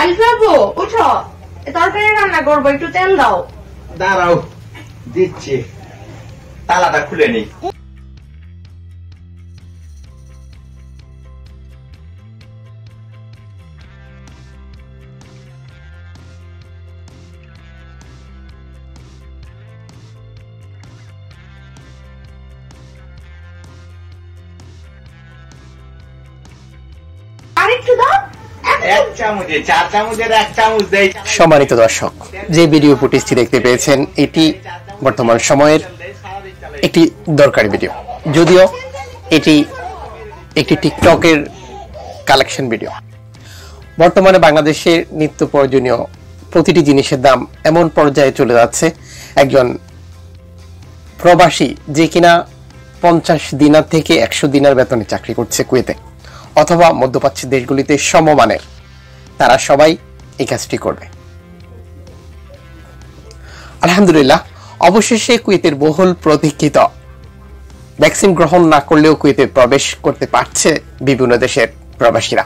আলফাবো উঠো তরকারি রান্না করবো একটু তেল দাও দাঁড়াও দিচ্ছি তালাটা খুলে নেই আরেকটু দাও সম্মানিত দর্শক যে ভিডিও ফুটেজটি দেখতে পেয়েছেন এটি বর্তমান সময়ের একটি দরকারি ভিডিও যদিও এটি একটি টিকটকের কালেকশন ভিডিও বর্তমানে বাংলাদেশের নিত্য প্রয়োজনীয় প্রতিটি জিনিসের দাম এমন পর্যায়ে চলে যাচ্ছে একজন প্রবাসী যে কিনা পঞ্চাশ দিনার থেকে একশো দিনার বেতনে চাকরি করছে কুয়েতে অথবা মধ্যপ্রাচ্যের দেশগুলিতে সমমানের তারা সবাই এই কাজটি করবে আলহামদুলিল্লাহ অবশেষে কুয়েতের বহুল প্রতীক্ষিত ভ্যাকসিন গ্রহণ না করলেও কুয়েতে প্রবেশ করতে পারছে বিভিন্ন দেশের প্রবাসীরা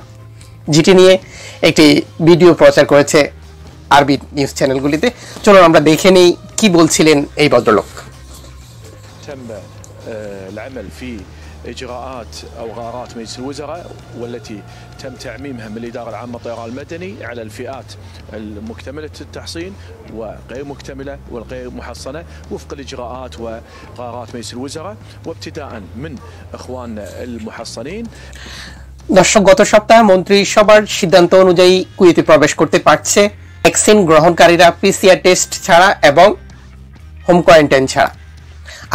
যেটি নিয়ে একটি ভিডিও প্রচার করেছে আরবি নিউজ চ্যানেলগুলিতে চলুন আমরা দেখে নেই কি বলছিলেন এই ভদ্রলোক اجراءات او غارات مجلس الوزراء والتي تم تعميمها من الاداره العامه للطيران المدني على الفئات المكتمله التحصين وغير مكتمله والغير محصنه وفق الاجراءات وقرارات مجلس الوزراء وابتداء من اخواننا المحصنين দর্শক গত সপ্তাহে মন্ত্রী সভার সিদ্ধান্ত অনুযায়ী কুয়েতে প্রবেশ করতে পারছে ভ্যাকসিন গ্রহণকারীরা পিসিআর টেস্ট ছাড়া এবং হোম কোয়ারেন্টাইন ছাড়া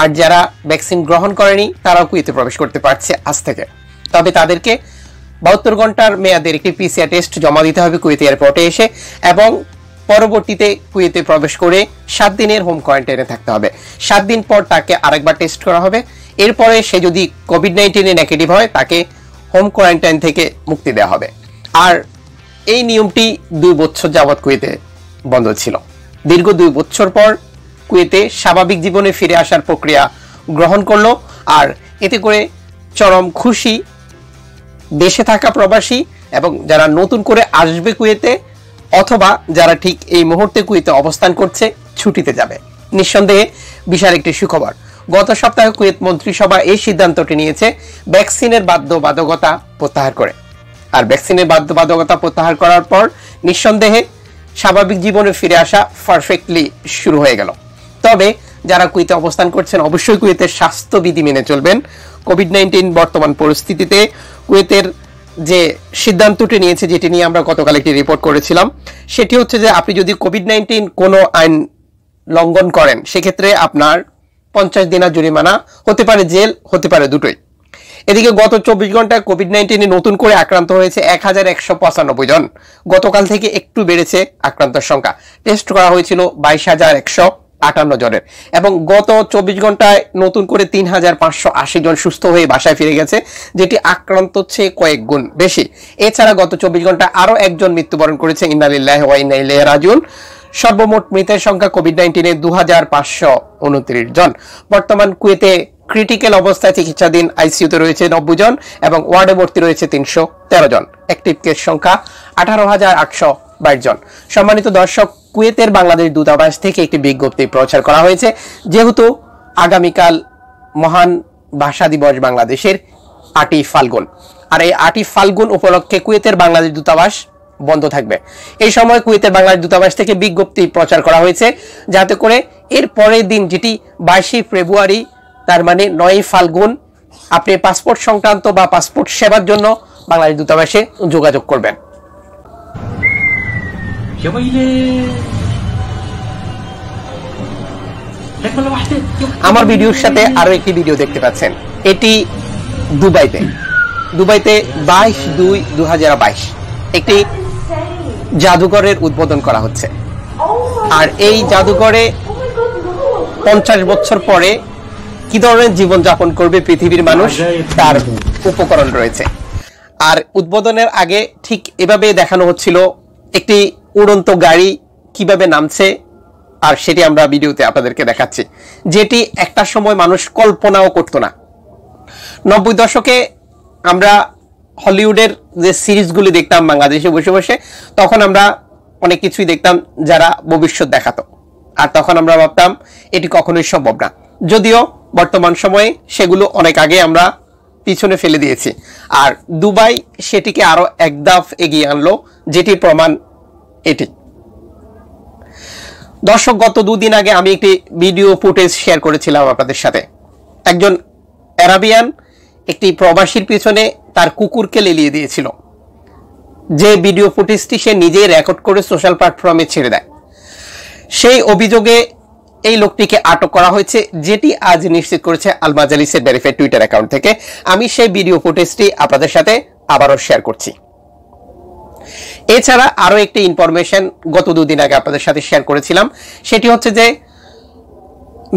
আর যারা ভ্যাকসিন গ্রহণ করেনি তারাও কুয়েতে প্রবেশ করতে পারছে আজ থেকে তবে তাদেরকে বাহাত্তর ঘন্টার মেয়াদের একটি পিসিআর টেস্ট জমা দিতে হবে কুয়েতে এয়ারপোর্টে এসে এবং পরবর্তীতে কুয়েতে প্রবেশ করে সাত দিনের হোম কোয়ারেন্টাইনে থাকতে হবে সাত দিন পর তাকে আরেকবার টেস্ট করা হবে এরপরে সে যদি কোভিড নাইন্টিনে নেগেটিভ হয় তাকে হোম কোয়ারেন্টাইন থেকে মুক্তি দেওয়া হবে আর এই নিয়মটি দুই বছর যাবৎ কুয়েতে বন্ধ ছিল দীর্ঘ দুই বছর পর কুয়েতে স্বাভাবিক জীবনে ফিরে আসার প্রক্রিয়া গ্রহণ করলো আর এতে করে চরম খুশি দেশে থাকা প্রবাসী এবং যারা নতুন করে আসবে কুয়েতে অথবা যারা ঠিক এই মুহূর্তে কুয়েতে অবস্থান করছে ছুটিতে যাবে নিঃসন্দেহে বিশাল একটি সুখবর গত সপ্তাহে কুয়েত মন্ত্রিসভা এই সিদ্ধান্তটি নিয়েছে ভ্যাকসিনের বাধ্যবাধকতা প্রত্যাহার করে আর ভ্যাকসিনের বাধ্যবাধকতা প্রত্যাহার করার পর নিঃসন্দেহে স্বাভাবিক জীবনে ফিরে আসা পারফেক্টলি শুরু হয়ে গেল তবে যারা কুয়েতে অবস্থান করছেন অবশ্যই কুয়েতের স্বাস্থ্যবিধি মেনে চলবেন কোভিড নাইন্টিন বর্তমান পরিস্থিতিতে কুয়েতের যে সিদ্ধান্তটি নিয়েছে যেটি নিয়ে আমরা গতকাল একটি রিপোর্ট করেছিলাম সেটি হচ্ছে যে আপনি যদি কোভিড নাইন্টিন কোনো আইন লঙ্ঘন করেন সেক্ষেত্রে আপনার পঞ্চাশ দিনার জরিমানা হতে পারে জেল হতে পারে দুটোই এদিকে গত চব্বিশ ঘন্টায় কোভিড নাইন্টিনে নতুন করে আক্রান্ত হয়েছে এক হাজার একশো পঁচানব্বই জন গতকাল থেকে একটু বেড়েছে আক্রান্তের সংখ্যা টেস্ট করা হয়েছিল বাইশ হাজার একশো আটান্ন জনের এবং গত চব্বিশ ঘন্টায় নতুন করে তিন হাজার পাঁচশো আশি জন সুস্থ হয়ে বাসায় ফিরে গেছে যেটি আক্রান্ত চেয়ে কয়েক গুণ বেশি এছাড়া গত চব্বিশ ঘন্টায় আরও একজন মৃত্যুবরণ করেছে ইন্দালিল্লাহ ওয়াইনাইলে রাজুন সর্বমোট মৃতের সংখ্যা কোভিড নাইন্টিনে দু হাজার পাঁচশো উনত্রিশ জন বর্তমান কুয়েতে ক্রিটিক্যাল অবস্থায় চিকিৎসাধীন আইসিইউতে রয়েছে নব্বই জন এবং ওয়ার্ডে ভর্তি রয়েছে তিনশো তেরো জন অ্যাক্টিভ কেস সংখ্যা আঠারো হাজার আটশো বাইশ জন সম্মানিত দর্শক কুয়েতের বাংলাদেশ দূতাবাস থেকে একটি বিজ্ঞপ্তি প্রচার করা হয়েছে যেহেতু আগামীকাল মহান ভাষা দিবস বাংলাদেশের আটি ফাল্গুন আর এই আটি ফাল্গুন উপলক্ষে কুয়েতের বাংলাদেশ দূতাবাস বন্ধ থাকবে এই সময় কুয়েতের বাংলাদেশ দূতাবাস থেকে বিজ্ঞপ্তি প্রচার করা হয়েছে যাতে করে এর পরের দিন যেটি বাইশে ফেব্রুয়ারি তার মানে নয় ফাল্গুন আপনি পাসপোর্ট সংক্রান্ত বা পাসপোর্ট সেবার জন্য বাংলাদেশ দূতাবাসে যোগাযোগ করবেন আমার ভিডিওর সাথে আরো একটি ভিডিও দেখতে পাচ্ছেন এটি দুবাইতে দুবাইতে বাইশ দুই দু একটি জাদুঘরের উদ্বোধন করা হচ্ছে আর এই জাদুঘরে পঞ্চাশ বছর পরে কি ধরনের জীবন যাপন করবে পৃথিবীর মানুষ তার উপকরণ রয়েছে আর উদ্বোধনের আগে ঠিক এভাবে দেখানো হচ্ছিল একটি উড়ন্ত গাড়ি কিভাবে নামছে আর সেটি আমরা ভিডিওতে আপনাদেরকে দেখাচ্ছি যেটি একটা সময় মানুষ কল্পনাও করতো না নব্বই দশকে আমরা হলিউডের যে সিরিজগুলি দেখতাম বাংলাদেশে বসে বসে তখন আমরা অনেক কিছুই দেখতাম যারা ভবিষ্যৎ দেখাতো আর তখন আমরা ভাবতাম এটি কখনোই সম্ভব না যদিও বর্তমান সময়ে সেগুলো অনেক আগে আমরা পিছনে ফেলে দিয়েছি আর দুবাই সেটিকে আরও একদাফ এগিয়ে আনলো যেটি প্রমাণ এটি দর্শক গত দুদিন আগে আমি একটি ভিডিও ফুটেজ শেয়ার করেছিলাম আপনাদের সাথে একজন অ্যারাবিয়ান একটি প্রবাসীর পিছনে তার কুকুরকে লেলিয়ে দিয়েছিল যে ভিডিও ফুটেজটি সে নিজেই রেকর্ড করে সোশ্যাল প্ল্যাটফর্মে ছেড়ে দেয় সেই অভিযোগে এই লোকটিকে আটক করা হয়েছে যেটি আজ নিশ্চিত করেছে আলমাজালিসের ভেরিফাইড টুইটার অ্যাকাউন্ট থেকে আমি সেই ভিডিও ফুটেজটি আপনাদের সাথে আবারও শেয়ার করছি এছাড়া আরও একটি ইনফরমেশন গত দুদিন আগে আপনাদের সাথে শেয়ার করেছিলাম সেটি হচ্ছে যে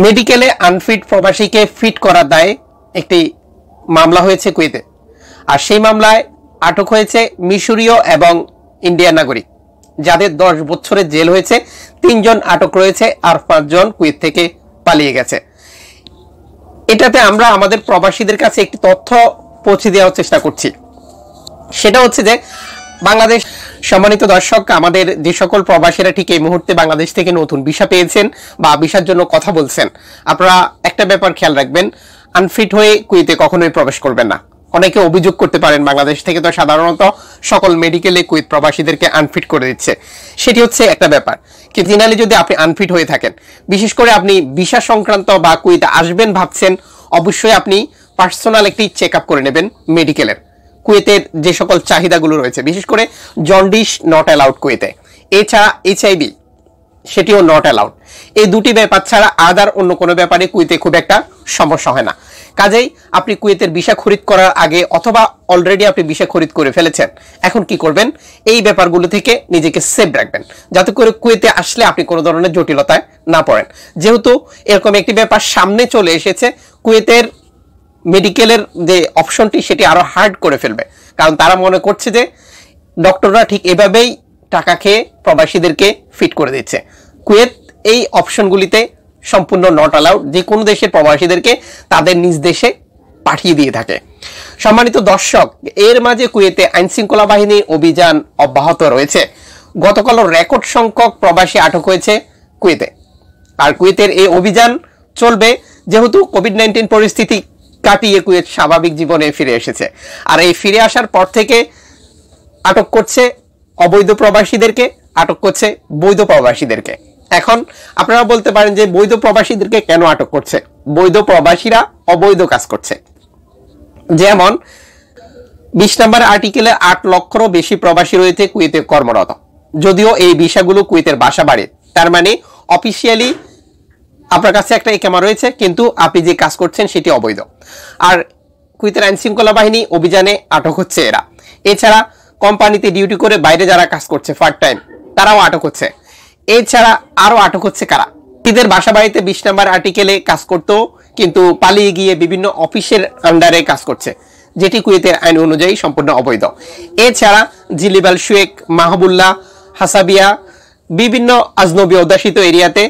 মেডিকেলে আনফিট প্রবাসীকে ফিট করার দায়ে একটি মামলা হয়েছে কুয়েতে আর সেই মামলায় আটক হয়েছে মিশরীয় এবং ইন্ডিয়ান নাগরিক যাদের দশ বছরের জেল হয়েছে তিনজন আটক রয়েছে আর পাঁচজন কুয়েত থেকে পালিয়ে গেছে এটাতে আমরা আমাদের প্রবাসীদের কাছে একটি তথ্য পৌঁছে দেওয়ার চেষ্টা করছি সেটা হচ্ছে যে বাংলাদেশ সম্মানিত দর্শক আমাদের যে সকল প্রবাসীরা ঠিক এই মুহূর্তে বাংলাদেশ থেকে নতুন ভিসা পেয়েছেন বা ভিসার জন্য কথা বলছেন আপনারা একটা ব্যাপার খেয়াল রাখবেন আনফিট হয়ে কুয়েতে কখনোই প্রবেশ করবেন না অনেকে অভিযোগ করতে পারেন বাংলাদেশ থেকে তো সাধারণত সকল মেডিকেলে কুয়েত প্রবাসীদেরকে আনফিট করে দিচ্ছে সেটি হচ্ছে একটা ব্যাপার কিন্তু জিনালি যদি আপনি আনফিট হয়ে থাকেন বিশেষ করে আপনি ভিসা সংক্রান্ত বা কুয়েতে আসবেন ভাবছেন অবশ্যই আপনি পার্সোনাল একটি চেক আপ করে নেবেন মেডিকেলের কুয়েতের যে সকল চাহিদাগুলো রয়েছে বিশেষ করে জন্ডিস নট অ্যালাউড কুয়েতে এছাড়া এইচআইভি সেটিও নট অ্যালাউড এই দুটি ব্যাপার ছাড়া আদার অন্য কোনো ব্যাপারে কুয়েতে খুব একটা সমস্যা হয় না কাজেই আপনি কুয়েতের বিষা খরিদ করার আগে অথবা অলরেডি আপনি বিষা খরিদ করে ফেলেছেন এখন কি করবেন এই ব্যাপারগুলো থেকে নিজেকে সেফ রাখবেন যাতে করে কুয়েতে আসলে আপনি কোনো ধরনের জটিলতায় না পড়েন যেহেতু এরকম একটি ব্যাপার সামনে চলে এসেছে কুয়েতের মেডিকেলের যে অপশনটি সেটি আরও হার্ড করে ফেলবে কারণ তারা মনে করছে যে ডক্টররা ঠিক এভাবেই টাকা খেয়ে প্রবাসীদেরকে ফিট করে দিচ্ছে কুয়েত এই অপশনগুলিতে সম্পূর্ণ নট অ্যালাউড যে কোনো দেশের প্রবাসীদেরকে তাদের নিজ দেশে পাঠিয়ে দিয়ে থাকে সম্মানিত দর্শক এর মাঝে কুয়েতে আইনশৃঙ্খলা বাহিনীর অভিযান অব্যাহত রয়েছে গতকালও রেকর্ড সংখ্যক প্রবাসী আটক হয়েছে কুয়েতে আর কুয়েতের এই অভিযান চলবে যেহেতু কোভিড নাইন্টিন পরিস্থিতি কাটিয়ে কুয়েত স্বাভাবিক জীবনে ফিরে এসেছে আর এই ফিরে আসার পর থেকে আটক করছে অবৈধ প্রবাসীদেরকে আটক করছে বৈধ প্রবাসীদেরকে এখন আপনারা বলতে পারেন যে বৈধ প্রবাসীদেরকে কেন আটক করছে বৈধ প্রবাসীরা অবৈধ কাজ করছে যেমন বিশ নম্বর আর্টিকেলে আট লক্ষরও বেশি প্রবাসী রয়েছে কুয়েতে কর্মরত যদিও এই বিষয়গুলো কুয়েতের বাসা বাড়ে তার মানে অফিসিয়ালি আপনার কাছে একটা ক্যামেরা রয়েছে কিন্তু আপনি যে কাজ করছেন সেটি অবৈধ আর কুইতের আইন শৃঙ্খলা বাহিনী অভিযানে আটক হচ্ছে এরা এছাড়া কোম্পানিতে ডিউটি করে বাইরে যারা কাজ করছে পার্ট টাইম তারাও আটক হচ্ছে এছাড়া আরও আটক হচ্ছে কারা ঈদের বাসা বাড়িতে বিশ নাম্বার আর্টিকেলে কাজ করতো কিন্তু পালিয়ে গিয়ে বিভিন্ন অফিসের আন্ডারে কাজ করছে যেটি কুয়েতের আইন অনুযায়ী সম্পূর্ণ অবৈধ এছাড়া জিলিবাল শুয়েক মাহবুল্লাহ হাসাবিয়া বিভিন্ন আজনবী অধ্যাসিত এরিয়াতে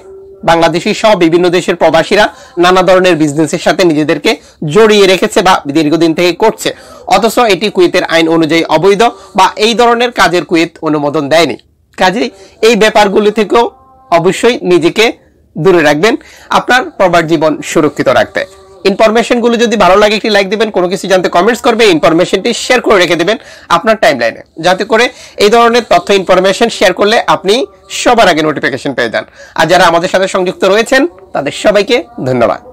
বাংলাদেশি সহ বিভিন্ন দেশের প্রবাসীরা নানা ধরনের বিজনেসের সাথে নিজেদেরকে জড়িয়ে রেখেছে বা দীর্ঘদিন থেকে করছে অথচ এটি কুয়েতের আইন অনুযায়ী অবৈধ বা এই ধরনের কাজের কুয়েত অনুমোদন দেয়নি কাজে এই ব্যাপারগুলি থেকেও অবশ্যই নিজেকে দূরে রাখবেন আপনার প্রবার জীবন সুরক্ষিত রাখতে ইনফরমেশন গুলো যদি ভালো লাগে একটি লাইক দিবেন কোনো কিছু জানতে কমেন্টস করবে ইনফরমেশনটি শেয়ার করে রেখে দেবেন আপনার টাইমলাইনে যাতে করে এই ধরনের তথ্য ইনফরমেশন শেয়ার করলে আপনি সবার আগে নোটিফিকেশন পেয়ে যান আর যারা আমাদের সাথে সংযুক্ত রয়েছেন তাদের সবাইকে ধন্যবাদ